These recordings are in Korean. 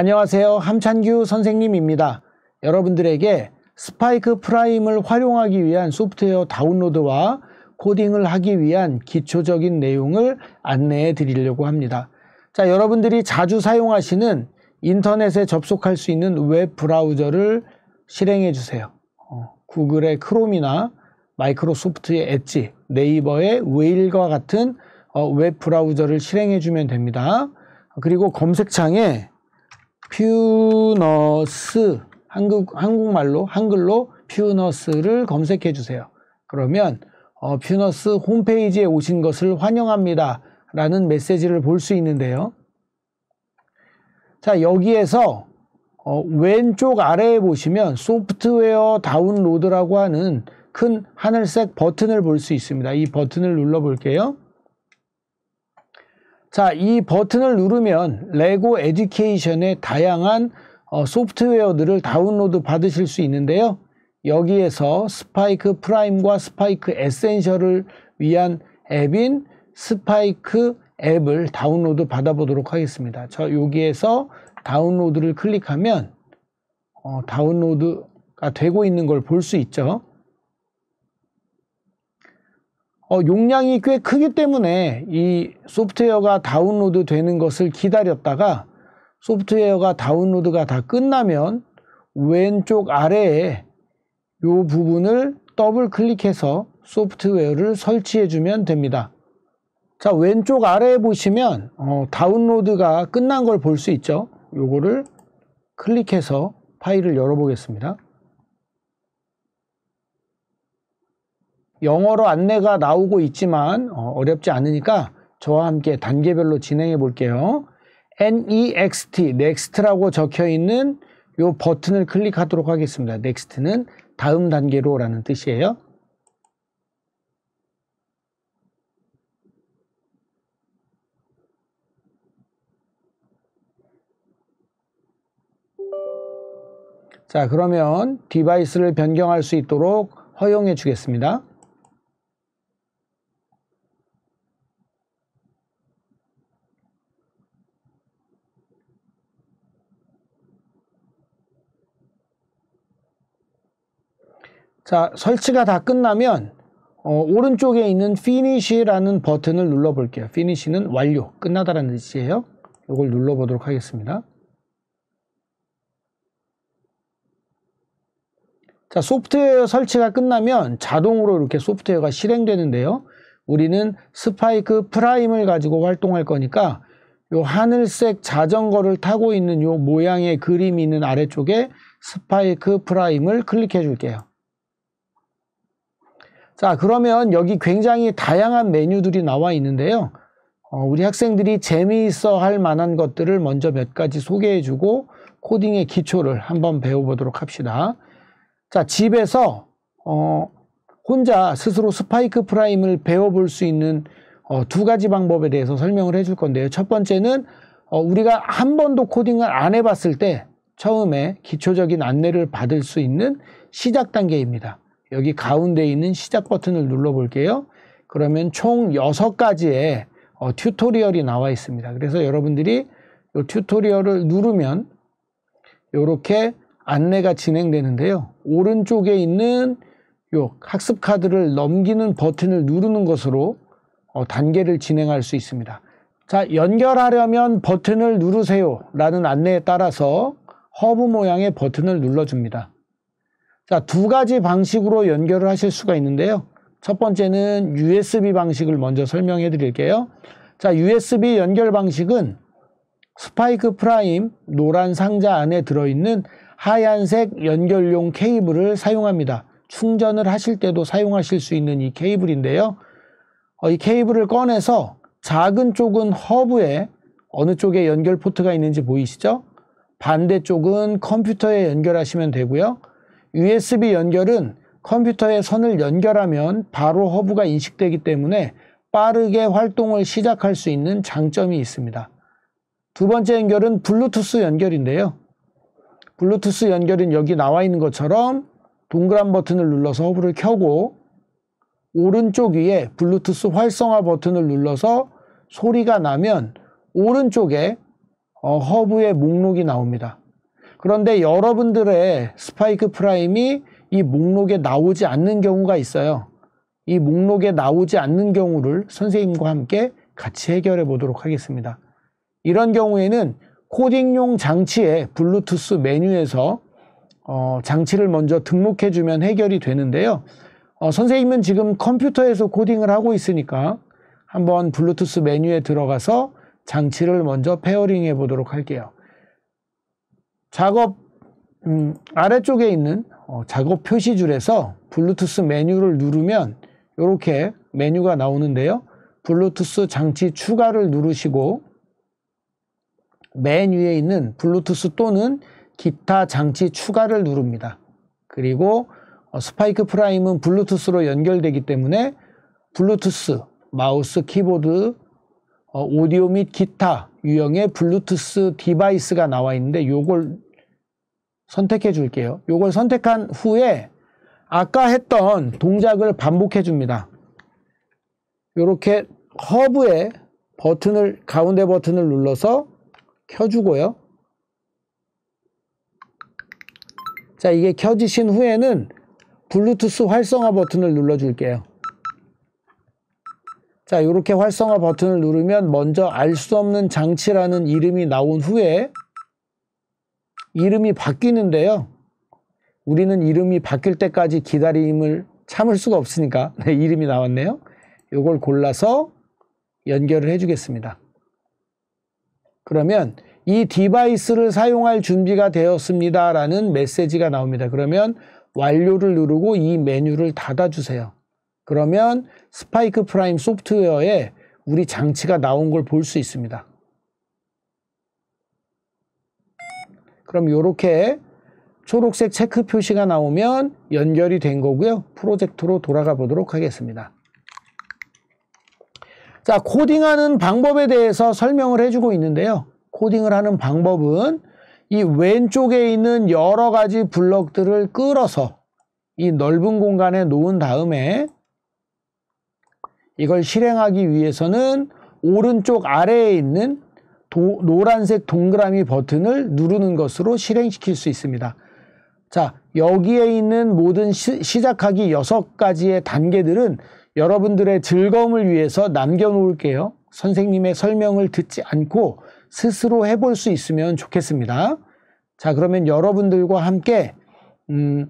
안녕하세요. 함찬규 선생님입니다. 여러분들에게 스파이크 프라임을 활용하기 위한 소프트웨어 다운로드와 코딩을 하기 위한 기초적인 내용을 안내해 드리려고 합니다. 자, 여러분들이 자주 사용하시는 인터넷에 접속할 수 있는 웹 브라우저를 실행해 주세요. 어, 구글의 크롬이나 마이크로소프트의 엣지, 네이버의 웨일과 같은 어, 웹 브라우저를 실행해 주면 됩니다. 그리고 검색창에 퓨너스 한국 한국말로 한글로 퓨너스를 검색해 주세요. 그러면 어, 퓨너스 홈페이지에 오신 것을 환영합니다. 라는 메시지를 볼 수 있는데요. 자, 여기에서 어, 왼쪽 아래에 보시면 소프트웨어 다운로드라고 하는 큰 하늘색 버튼을 볼 수 있습니다. 이 버튼을 눌러 볼게요. 자, 이 버튼을 누르면 레고 에듀케이션의 다양한 어, 소프트웨어들을 다운로드 받으실 수 있는데요. 여기에서 스파이크 프라임과 스파이크 에센셜을 위한 앱인 스파이크 앱을 다운로드 받아보도록 하겠습니다. 저 여기에서 다운로드를 클릭하면 어, 다운로드가 되고 있는 걸 볼 수 있죠. 어, 용량이 꽤 크기 때문에 이 소프트웨어가 다운로드 되는 것을 기다렸다가 소프트웨어가 다운로드가 다 끝나면 왼쪽 아래에 이 부분을 더블 클릭해서 소프트웨어를 설치해 주면 됩니다. 자 왼쪽 아래에 보시면 어, 다운로드가 끝난 걸 볼 수 있죠. 요거를 클릭해서 파일을 열어보겠습니다. 영어로 안내가 나오고 있지만 어, 어렵지 않으니까 저와 함께 단계별로 진행해 볼게요. NEXT, NEXT라고 적혀 있는 이 버튼을 클릭하도록 하겠습니다. NEXT는 다음 단계로 라는 뜻이에요. 자, 그러면 디바이스를 변경할 수 있도록 허용해 주겠습니다. 자, 설치가 다 끝나면 어, 오른쪽에 있는 finish라는 버튼을 눌러 볼게요. finish는 완료, 끝나다라는 뜻이에요. 이걸 눌러 보도록 하겠습니다. 자, 소프트웨어 설치가 끝나면 자동으로 이렇게 소프트웨어가 실행되는데요. 우리는 스파이크 프라임을 가지고 활동할 거니까 요 하늘색 자전거를 타고 있는 요 모양의 그림이 있는 아래쪽에 스파이크 프라임을 클릭해 줄게요. 자, 그러면 여기 굉장히 다양한 메뉴들이 나와 있는데요. 어, 우리 학생들이 재미있어 할 만한 것들을 먼저 몇 가지 소개해주고 코딩의 기초를 한번 배워보도록 합시다. 자, 집에서 어, 혼자 스스로 스파이크 프라임을 배워볼 수 있는 어, 두 가지 방법에 대해서 설명을 해 줄 건데요. 첫 번째는 어, 우리가 한 번도 코딩을 안 해봤을 때 처음에 기초적인 안내를 받을 수 있는 시작 단계입니다. 여기 가운데 있는 시작 버튼을 눌러 볼게요. 그러면 총 6가지의 어, 튜토리얼이 나와 있습니다. 그래서 여러분들이 이 튜토리얼을 누르면 이렇게 안내가 진행되는데요. 오른쪽에 있는 요 학습 카드를 넘기는 버튼을 누르는 것으로 어, 단계를 진행할 수 있습니다. 자, 연결하려면 버튼을 누르세요 라는 안내에 따라서 허브 모양의 버튼을 눌러줍니다. 자, 그러니까 두 가지 방식으로 연결을 하실 수가 있는데요. 첫 번째는 USB 방식을 먼저 설명해 드릴게요. 자, USB 연결 방식은 스파이크 프라임 노란 상자 안에 들어있는 하얀색 연결용 케이블을 사용합니다. 충전을 하실 때도 사용하실 수 있는 이 케이블인데요. 어, 이 케이블을 꺼내서 작은 쪽은 허브에 어느 쪽에 연결 포트가 있는지 보이시죠? 반대쪽은 컴퓨터에 연결하시면 되고요. USB 연결은 컴퓨터에 선을 연결하면 바로 허브가 인식되기 때문에 빠르게 활동을 시작할 수 있는 장점이 있습니다. 두 번째 연결은 블루투스 연결인데요. 블루투스 연결은 여기 나와 있는 것처럼 동그란 버튼을 눌러서 허브를 켜고 오른쪽 위에 블루투스 활성화 버튼을 눌러서 소리가 나면 오른쪽에 어, 허브의 목록이 나옵니다. 그런데 여러분들의 스파이크 프라임이 이 목록에 나오지 않는 경우가 있어요. 이 목록에 나오지 않는 경우를 선생님과 함께 같이 해결해 보도록 하겠습니다. 이런 경우에는 코딩용 장치의 블루투스 메뉴에서 어, 장치를 먼저 등록해 주면 해결이 되는데요. 어, 선생님은 지금 컴퓨터에서 코딩을 하고 있으니까 한번 블루투스 메뉴에 들어가서 장치를 먼저 페어링 해 보도록 할게요. 작업 음, 아래쪽에 있는 어, 작업 표시줄에서 블루투스 메뉴를 누르면 이렇게 메뉴가 나오는데요. 블루투스 장치 추가를 누르시고 맨 위에 있는 블루투스 또는 기타 장치 추가를 누릅니다. 그리고 어, 스파이크 프라임은 블루투스로 연결되기 때문에 블루투스, 마우스, 키보드, 어, 오디오 및 기타 유형의 블루투스 디바이스가 나와 있는데 요걸 선택해 줄게요. 요걸 선택한 후에 아까 했던 동작을 반복해 줍니다. 이렇게 허브에 버튼을 가운데 버튼을 눌러서 켜주고요. 자 이게 켜지신 후에는 블루투스 활성화 버튼을 눌러줄게요. 자, 이렇게 활성화 버튼을 누르면 먼저 알 수 없는 장치라는 이름이 나온 후에 이름이 바뀌는데요. 우리는 이름이 바뀔 때까지 기다림을 참을 수가 없으니까 네, 이름이 나왔네요. 이걸 골라서 연결을 해주겠습니다. 그러면 이 디바이스를 사용할 준비가 되었습니다 라는 메시지가 나옵니다. 그러면 완료를 누르고 이 메뉴를 닫아주세요. 그러면 스파이크 프라임 소프트웨어에 우리 장치가 나온 걸 볼 수 있습니다. 그럼 이렇게 초록색 체크 표시가 나오면 연결이 된 거고요. 프로젝트로 돌아가 보도록 하겠습니다. 자, 코딩하는 방법에 대해서 설명을 해주고 있는데요. 코딩을 하는 방법은 이 왼쪽에 있는 여러 가지 블럭들을 끌어서 이 넓은 공간에 놓은 다음에 이걸 실행하기 위해서는 오른쪽 아래에 있는 도, 노란색 동그라미 버튼을 누르는 것으로 실행시킬 수 있습니다. 자, 여기에 있는 모든 시, 시작하기 6가지의 단계들은 여러분들의 즐거움을 위해서 남겨놓을게요. 선생님의 설명을 듣지 않고 스스로 해볼 수 있으면 좋겠습니다. 자, 그러면 여러분들과 함께, 음,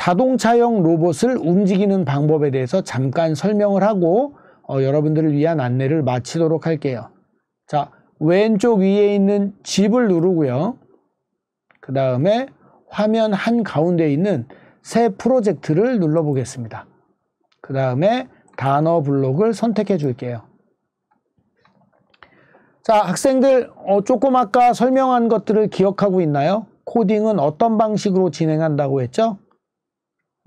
자동차용 로봇을 움직이는 방법에 대해서 잠깐 설명을 하고 어, 여러분들을 위한 안내를 마치도록 할게요. 자, 왼쪽 위에 있는 집을 누르고요. 그 다음에 화면 한가운데 있는 새 프로젝트를 눌러보겠습니다. 그 다음에 단어 블록을 선택해 줄게요. 자, 학생들 어, 조금 아까 설명한 것들을 기억하고 있나요? 코딩은 어떤 방식으로 진행한다고 했죠?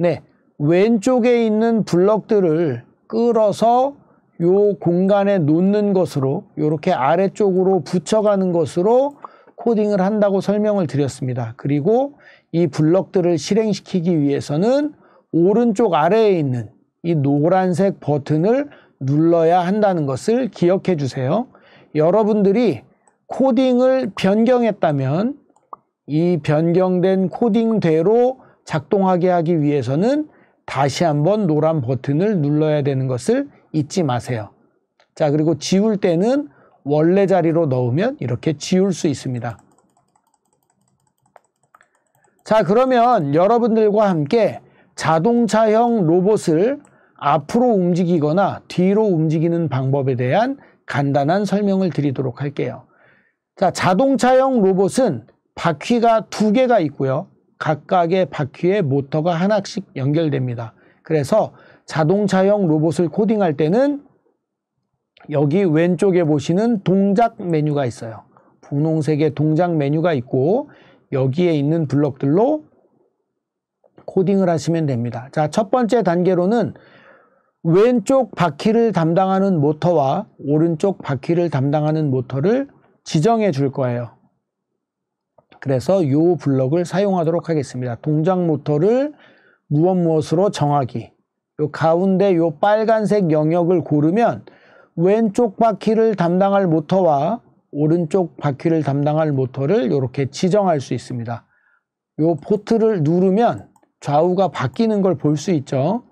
네, 왼쪽에 있는 블럭들을 끌어서 이 공간에 놓는 것으로 이렇게 아래쪽으로 붙여가는 것으로 코딩을 한다고 설명을 드렸습니다. 그리고 이 블럭들을 실행시키기 위해서는 오른쪽 아래에 있는 이 노란색 버튼을 눌러야 한다는 것을 기억해 주세요. 여러분들이 코딩을 변경했다면 이 변경된 코딩대로 작동하게 하기 위해서는 다시 한번 노란 버튼을 눌러야 되는 것을 잊지 마세요. 자, 그리고 지울 때는 원래 자리로 넣으면 이렇게 지울 수 있습니다. 자, 그러면 여러분들과 함께 자동차형 로봇을 앞으로 움직이거나 뒤로 움직이는 방법에 대한 간단한 설명을 드리도록 할게요. 자, 자동차형 로봇은 바퀴가 두 개가 있고요. 각각의 바퀴에 모터가 하나씩 연결됩니다. 그래서 자동차용 로봇을 코딩할 때는 여기 왼쪽에 보시는 동작 메뉴가 있어요. 분홍색의 동작 메뉴가 있고 여기에 있는 블럭들로 코딩을 하시면 됩니다. 자, 첫 번째 단계로는 왼쪽 바퀴를 담당하는 모터와 오른쪽 바퀴를 담당하는 모터를 지정해 줄 거예요. 그래서 요 블럭을 사용하도록 하겠습니다. 동작 모터를 무엇 무엇으로 정하기. 요 가운데 요 빨간색 영역을 고르면 왼쪽 바퀴를 담당할 모터와 오른쪽 바퀴를 담당할 모터를 이렇게 지정할 수 있습니다. 요 포트를 누르면 좌우가 바뀌는 걸 볼 수 있죠.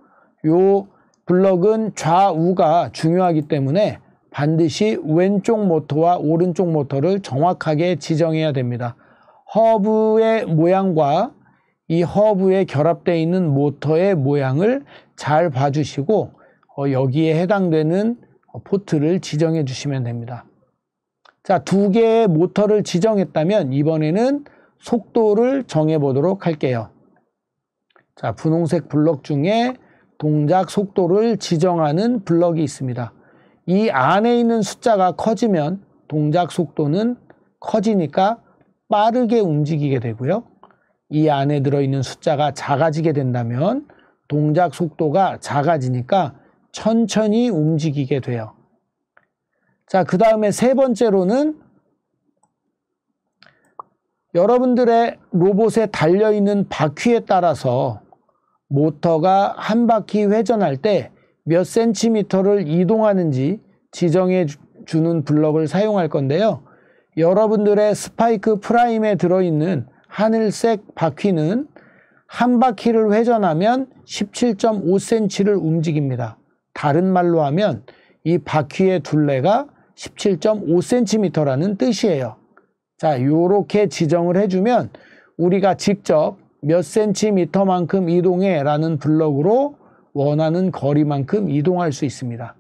요 블럭은 좌우가 중요하기 때문에 반드시 왼쪽 모터와 오른쪽 모터를 정확하게 지정해야 됩니다. 허브의 모양과 이 허브에 결합되어 있는 모터의 모양을 잘 봐주시고 어, 여기에 해당되는 포트를 지정해 주시면 됩니다. 자, 두 개의 모터를 지정했다면 이번에는 속도를 정해 보도록 할게요. 자, 분홍색 블럭 중에 동작 속도를 지정하는 블럭이 있습니다. 이 안에 있는 숫자가 커지면 동작 속도는 커지니까 빠르게 움직이게 되고요. 이 안에 들어있는 숫자가 작아지게 된다면 동작 속도가 작아지니까 천천히 움직이게 돼요. 자, 그 다음에 세 번째로는 여러분들의 로봇에 달려있는 바퀴에 따라서 모터가 한 바퀴 회전할 때 몇 센티미터를 이동하는지 지정해 주는 블럭을 사용할 건데요. 여러분들의 스파이크 프라임에 들어있는 하늘색 바퀴는 한 바퀴를 회전하면 17.5cm를 움직입니다. 다른 말로 하면 이 바퀴의 둘레가 17.5cm라는 뜻이에요. 자, 요렇게 지정을 해주면 우리가 직접 몇 cm만큼 이동해 라는 블럭으로 원하는 거리만큼 이동할 수 있습니다.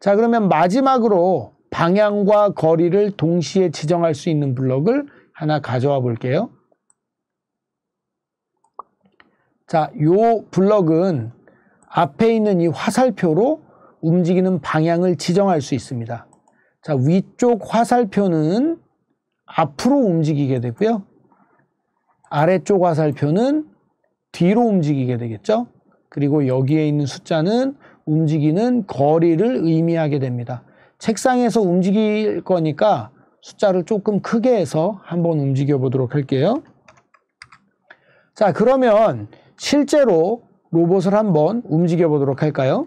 자, 그러면 마지막으로 방향과 거리를 동시에 지정할 수 있는 블럭을 하나 가져와 볼게요. 자, 요 블럭은 앞에 있는 이 화살표로 움직이는 방향을 지정할 수 있습니다. 자, 위쪽 화살표는 앞으로 움직이게 되고요. 아래쪽 화살표는 뒤로 움직이게 되겠죠. 그리고 여기에 있는 숫자는 움직이는 거리를 의미하게 됩니다. 책상에서 움직일 거니까 숫자를 조금 크게 해서 한번 움직여 보도록 할게요. 자, 그러면 실제로 로봇을 한번 움직여 보도록 할까요?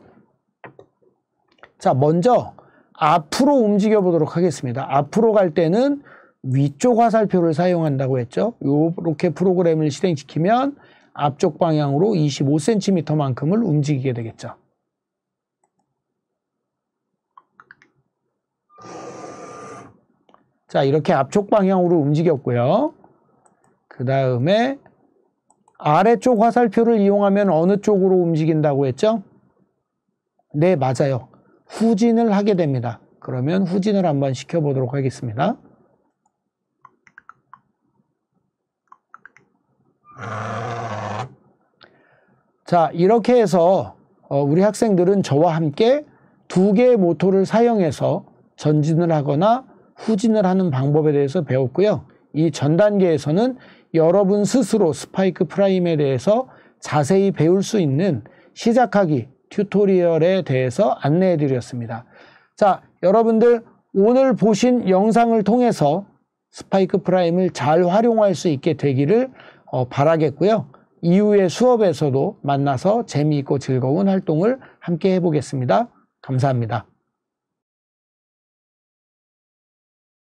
자, 먼저 앞으로 움직여 보도록 하겠습니다. 앞으로 갈 때는 위쪽 화살표를 사용한다고 했죠. 이렇게 프로그램을 실행시키면 앞쪽 방향으로 25cm만큼을 움직이게 되겠죠. 자, 이렇게 앞쪽 방향으로 움직였고요. 그 다음에 아래쪽 화살표를 이용하면 어느 쪽으로 움직인다고 했죠? 네, 맞아요. 후진을 하게 됩니다. 그러면 후진을 한번 시켜보도록 하겠습니다. 자, 이렇게 해서 어, 우리 학생들은 저와 함께 두 개의 모토를 사용해서 전진을 하거나 후진을 하는 방법에 대해서 배웠고요. 이 전 단계에서는 여러분 스스로 스파이크 프라임에 대해서 자세히 배울 수 있는 시작하기 튜토리얼에 대해서 안내해 드렸습니다. 자, 여러분들 오늘 보신 영상을 통해서 스파이크 프라임을 잘 활용할 수 있게 되기를 어, 바라겠고요. 이후의 수업에서도 만나서 재미있고 즐거운 활동을 함께 해보겠습니다. 감사합니다.